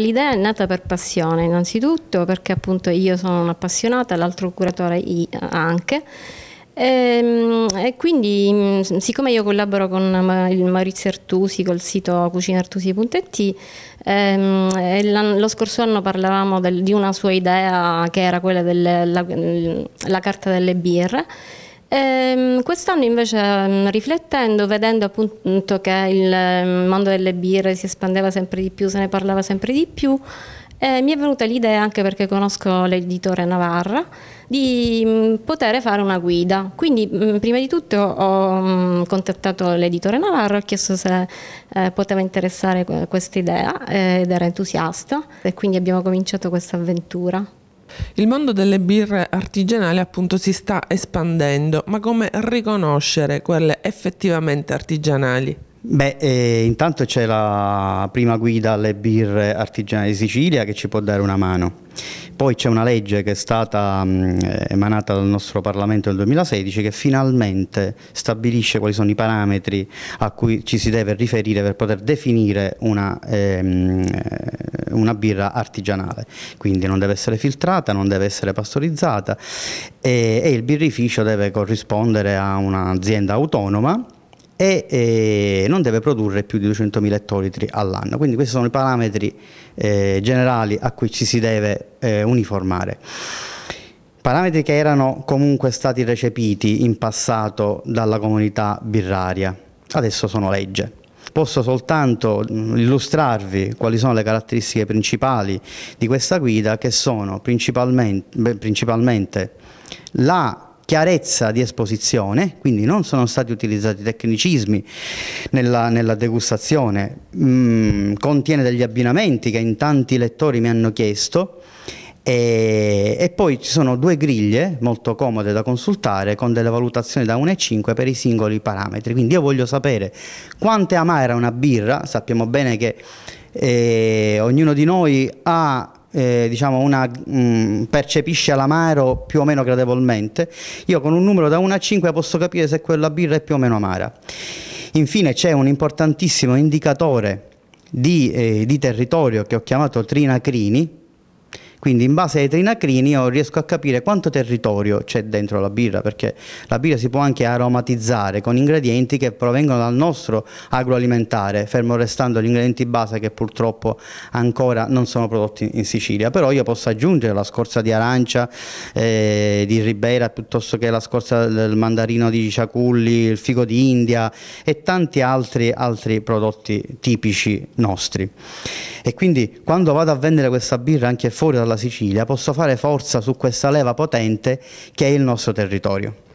L'idea è nata per passione innanzitutto perché appunto io sono un'appassionata, l'altro curatore anche e, ehm, e, quindi mm, siccome io collaboro con il Maurizio Artusi col sito cucinartusi.it ehm, lo scorso anno parlavamo del, di una sua idea che era quella della carta delle birre Ehm, quest'anno invece mm, riflettendo, vedendo appunto che il mm, mondo delle birre si espandeva sempre di più, se ne parlava sempre di più, eh, mi è venuta l'idea, anche perché conosco l'editore Navarra, di mh, mm, poter fare una guida. Quindi mh, prima di tutto ho mh, contattato l'editore Navarra, ho chiesto se eh, poteva interessare questa idea eh, ed era entusiasta e quindi abbiamo cominciato questa avventura. Il mondo delle birre artigianali appunto si sta espandendo, ma come riconoscere quelle effettivamente artigianali? Beh, eh, intanto c'è la prima guida alle birre artigianali di Sicilia che ci può dare una mano. Poi c'è una legge che è stata mh, mm, eh, emanata dal nostro Parlamento nel 2016 che finalmente stabilisce quali sono i parametri a cui ci si deve riferire per poter definire una, ehm, eh, una birra artigianale. Quindi non deve essere filtrata, non deve essere pastorizzata e, eh, e il birrificio deve corrispondere a un'azienda autonoma e eh, non deve produrre più di 200.000 ettolitri all'anno. Quindi questi sono i parametri eh, generali a cui ci si deve eh, uniformare. Parametri che erano comunque stati recepiti in passato dalla comunità birraria, adesso sono legge. Posso soltanto illustrarvi quali sono le caratteristiche principali di questa guida che sono principalmente, principalmente la chiarezza di esposizione, quindi non sono stati utilizzati tecnicismi nella, nella degustazione, mm, contiene degli abbinamenti che in tanti lettori mi hanno chiesto e, e, poi ci sono due griglie molto comode da consultare con delle valutazioni da 1 e 5 per i singoli parametri, quindi io voglio sapere quanto è amara una birra, sappiamo bene che eh, ognuno di noi ha eh, diciamo una, mh, mm, percepisce l'amaro più o meno gradevolmente, io con un numero da 1 a 5 posso capire se quella birra è più o meno amara. Infine c'è un importantissimo indicatore di, eh, di territorio che ho chiamato Trinacrini, quindi in base ai trinacrini io riesco a capire quanto territorio c'è dentro la birra, perché la birra si può anche aromatizzare con ingredienti che provengono dal nostro agroalimentare, fermo restando gli ingredienti base che purtroppo ancora non sono prodotti in Sicilia. Però io posso aggiungere la scorza di arancia, eh, di ribera, piuttosto che la scorza del mandarino di ciaculli, il figo d'India e tanti altri, altri prodotti tipici nostri. E quindi quando vado a vendere questa birra anche fuori dalla alla Sicilia posso fare forza su questa leva potente che è il nostro territorio.